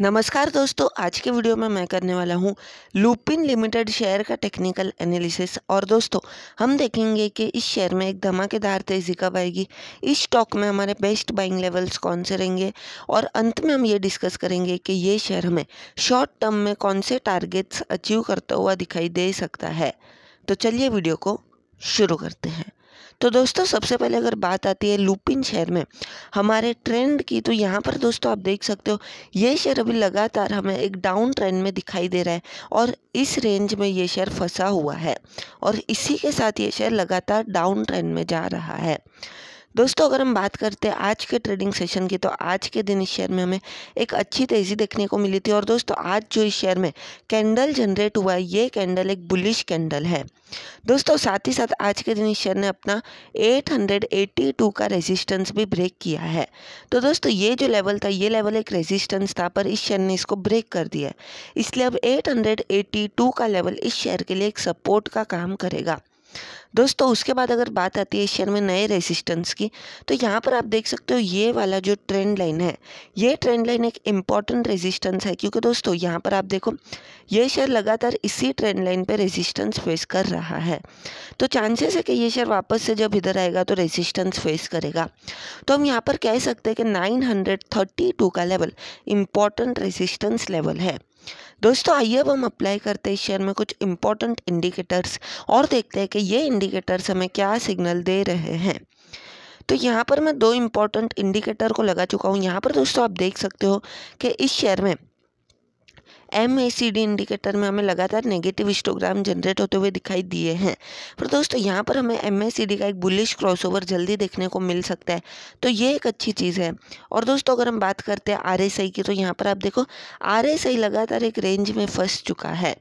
नमस्कार दोस्तों आज के वीडियो में मैं करने वाला हूं लूपिन लिमिटेड शेयर का टेक्निकल एनालिसिस और दोस्तों हम देखेंगे कि इस शेयर में एक धमाकेदार तेज़ी कब आएगी इस स्टॉक में हमारे बेस्ट बाइंग लेवल्स कौन से रहेंगे और अंत में हम ये डिस्कस करेंगे कि ये शेयर हमें शॉर्ट टर्म में कौन से टारगेट्स अचीव करता हुआ दिखाई दे सकता है तो चलिए वीडियो को शुरू करते हैं तो दोस्तों सबसे पहले अगर बात आती है लुपिन शहर में हमारे ट्रेंड की तो यहाँ पर दोस्तों आप देख सकते हो ये शेयर अभी लगातार हमें एक डाउन ट्रेंड में दिखाई दे रहा है और इस रेंज में ये शेयर फंसा हुआ है और इसी के साथ ये शेयर लगातार डाउन ट्रेंड में जा रहा है दोस्तों अगर हम बात करते हैं आज के ट्रेडिंग सेशन की तो आज के दिन इस शेयर में हमें एक अच्छी तेज़ी देखने को मिली थी और दोस्तों आज जो इस शेयर में कैंडल जनरेट हुआ है ये कैंडल एक बुलिश कैंडल है दोस्तों साथ ही साथ आज के दिन इस शेयर ने अपना 882 का रेजिस्टेंस भी ब्रेक किया है तो दोस्तों ये जो लेवल था ये लेवल एक रेजिस्टेंस था पर इस शेयर ने इसको ब्रेक कर दिया इसलिए अब एट का लेवल इस शेयर के लिए एक सपोर्ट का काम करेगा दोस्तों उसके बाद अगर बात आती है एशियन में नए रेजिस्टेंस की तो यहाँ पर आप देख सकते हो ये वाला जो ट्रेंड लाइन है ये ट्रेंड लाइन एक इम्पॉर्टेंट रेजिस्टेंस है क्योंकि दोस्तों यहाँ पर आप देखो ये शेयर लगातार इसी ट्रेंड लाइन पर रेजिस्टेंस फेस कर रहा है तो चांसेस है कि ये शेयर वापस से जब इधर आएगा तो रेजिस्टेंस फेस करेगा तो हम यहाँ पर कह सकते हैं कि नाइन का लेवल इम्पॉर्टेंट रेजिस्टेंस लेवल है दोस्तों आइए अब हम अप्लाई करते हैं शेयर में कुछ इंपॉर्टेंट इंडिकेटर्स और देखते हैं कि ये इंडिकेटर्स हमें क्या सिग्नल दे रहे हैं तो यहाँ पर मैं दो इम्पॉर्टेंट इंडिकेटर को लगा चुका हूँ यहाँ पर दोस्तों आप देख सकते हो कि इस शेयर में M A C D indicator में हमें लगातार नेगेटिव हिस्टोग्राम जनरेट होते हुए दिखाई दिए हैं पर दोस्तों यहाँ पर हमें एम ए सी डी का एक बुलिश क्रॉसओवर जल्दी देखने को मिल सकता है तो ये एक अच्छी चीज़ है और दोस्तों अगर हम बात करते हैं आर एस आई की तो यहाँ पर आप देखो आर एस आई लगातार एक रेंज में फंस चुका है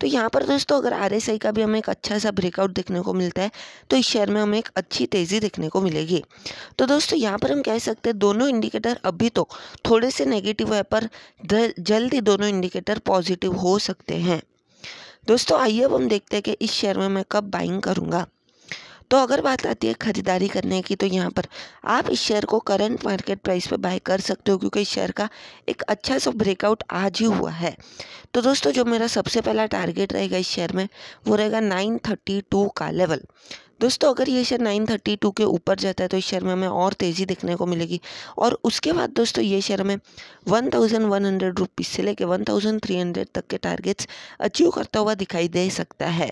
तो यहाँ पर दोस्तों अगर आर एस आई का भी हमें एक अच्छा सा ब्रेकआउट देखने को मिलता है तो इस शेयर में हमें एक अच्छी तेज़ी देखने को मिलेगी तो दोस्तों यहाँ पर हम कह सकते हैं दोनों इंडिकेटर अभी तो थोड़े से नेगेटिव है पर जल्द ही दोनों इंडिकेटर सेंटर पॉजिटिव हो सकते हैं दोस्तों आइए अब हम देखते हैं कि इस शेयर में मैं कब बाइंग करूंगा तो अगर बात आती है ख़रीदारी करने की तो यहाँ पर आप इस शेयर को करंट मार्केट प्राइस पर बाय कर सकते हो क्योंकि इस शेयर का एक अच्छा सा ब्रेकआउट आज ही हुआ है तो दोस्तों जो मेरा सबसे पहला टारगेट रहेगा इस शेयर में वो रहेगा नाइन थर्टी टू का लेवल दोस्तों अगर ये शेयर 932 के ऊपर जाता है तो इस शेयर में हमें और तेज़ी देखने को मिलेगी और उसके बाद दोस्तों ये शेयर में 1100 थाउजेंड से लेके 1300 तक के टारगेट्स अचीव करता हुआ दिखाई दे सकता है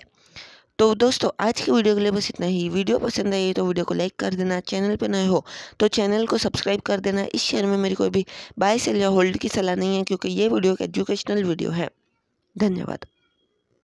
तो दोस्तों आज की वीडियो के लिए बस इतना ही वीडियो पसंद आई तो वीडियो को लाइक कर देना चैनल पर नए हो तो चैनल को सब्सक्राइब कर देना इस शेयर में मेरी कोई भी बाय सेल या होल्ड की सलाह नहीं है क्योंकि ये वीडियो एक एजुकेशनल वीडियो है धन्यवाद